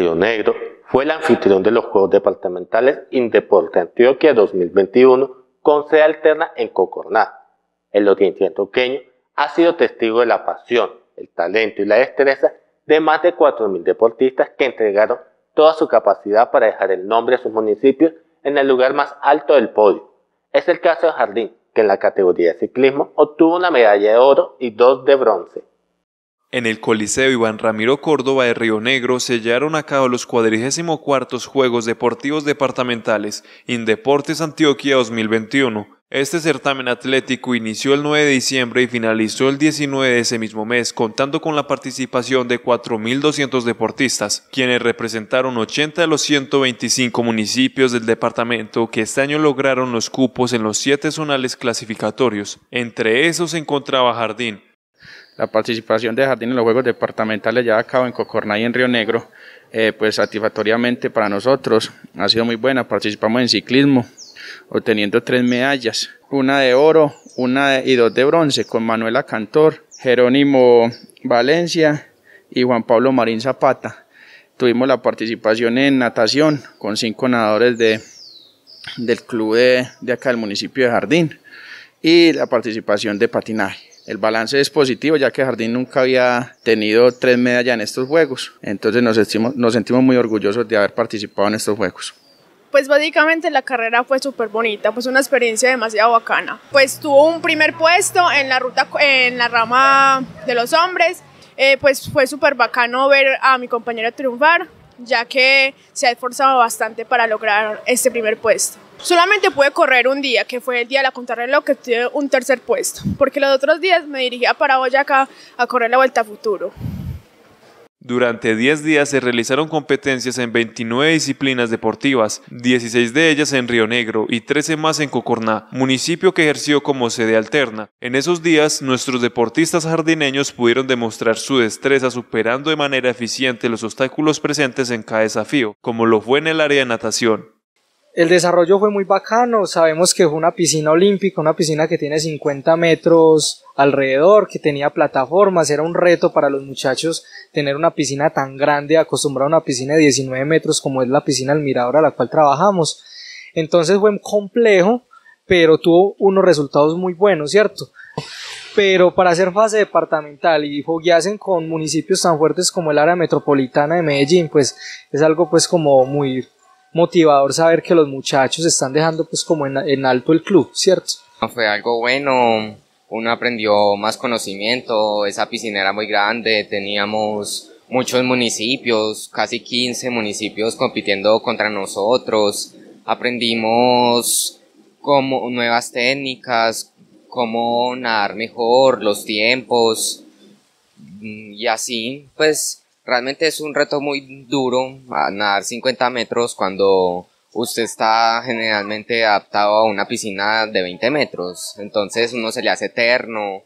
Río Negro, fue el anfitrión de los Juegos Departamentales Indeporte Antioquia 2021 con sede alterna en Cocorná. El oriente antioqueño ha sido testigo de la pasión, el talento y la destreza de más de 4.000 deportistas que entregaron toda su capacidad para dejar el nombre a sus municipios en el lugar más alto del podio. Es el caso de Jardín, que en la categoría de ciclismo obtuvo una medalla de oro y dos de bronce. En el Coliseo Iván Ramiro Córdoba de Río Negro se llevaron a cabo los cuartos Juegos Deportivos Departamentales Indeportes Antioquia 2021. Este certamen atlético inició el 9 de diciembre y finalizó el 19 de ese mismo mes, contando con la participación de 4.200 deportistas, quienes representaron 80 de los 125 municipios del departamento que este año lograron los cupos en los siete zonales clasificatorios. Entre esos se encontraba Jardín, la participación de Jardín en los Juegos Departamentales ya a cabo en Cocorná y en Río Negro, eh, pues satisfactoriamente para nosotros ha sido muy buena. Participamos en ciclismo, obteniendo tres medallas, una de oro, una y dos de bronce, con Manuela Cantor, Jerónimo Valencia y Juan Pablo Marín Zapata. Tuvimos la participación en natación con cinco nadadores de, del club de, de acá del municipio de Jardín y la participación de patinaje el balance es positivo, ya que Jardín nunca había tenido tres medallas en estos Juegos. Entonces nos sentimos, nos sentimos muy orgullosos de haber participado en estos Juegos. Pues básicamente la carrera fue súper bonita, pues una experiencia demasiado bacana. Pues tuvo un primer puesto en la ruta, en la rama de los hombres. Eh, pues fue súper bacano ver a mi compañera triunfar, ya que se ha esforzado bastante para lograr este primer puesto. Solamente pude correr un día, que fue el día de la contrarreloj, que tuve un tercer puesto, porque los otros días me dirigía para Boyacá a correr la Vuelta a Futuro. Durante 10 días se realizaron competencias en 29 disciplinas deportivas, 16 de ellas en Río Negro y 13 más en Cocorná, municipio que ejerció como sede alterna. En esos días, nuestros deportistas jardineños pudieron demostrar su destreza superando de manera eficiente los obstáculos presentes en cada desafío, como lo fue en el área de natación. El desarrollo fue muy bacano, sabemos que fue una piscina olímpica, una piscina que tiene 50 metros alrededor, que tenía plataformas, era un reto para los muchachos tener una piscina tan grande, acostumbrada a una piscina de 19 metros como es la piscina del mirador a la cual trabajamos. Entonces fue complejo, pero tuvo unos resultados muy buenos, ¿cierto? Pero para hacer fase departamental y fogueasen con municipios tan fuertes como el área metropolitana de Medellín, pues es algo pues como muy motivador saber que los muchachos están dejando pues como en, alto el club, ¿cierto? Fue algo bueno, uno aprendió más conocimiento, esa piscina era muy grande, teníamos muchos municipios, casi 15 municipios compitiendo contra nosotros, aprendimos como nuevas técnicas, cómo nadar mejor, los tiempos mm, y así pues Realmente es un reto muy duro nadar 50 metros cuando usted está generalmente adaptado a una piscina de 20 metros. Entonces uno se le hace eterno,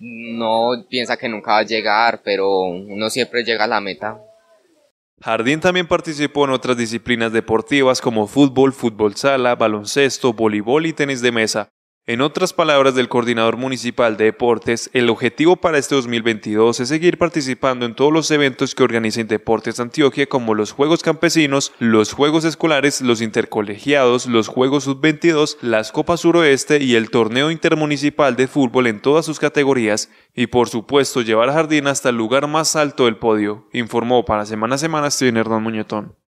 no piensa que nunca va a llegar, pero uno siempre llega a la meta. Jardín también participó en otras disciplinas deportivas como fútbol, fútbol sala, baloncesto, voleibol y tenis de mesa. En otras palabras del coordinador municipal de deportes, el objetivo para este 2022 es seguir participando en todos los eventos que organicen Deportes Antioquia como los Juegos Campesinos, los Juegos Escolares, los Intercolegiados, los Juegos Sub-22, las Copas Suroeste y el Torneo Intermunicipal de Fútbol en todas sus categorías y por supuesto llevar a Jardín hasta el lugar más alto del podio, informó para Semana a Semana Steven Hernán Muñetón.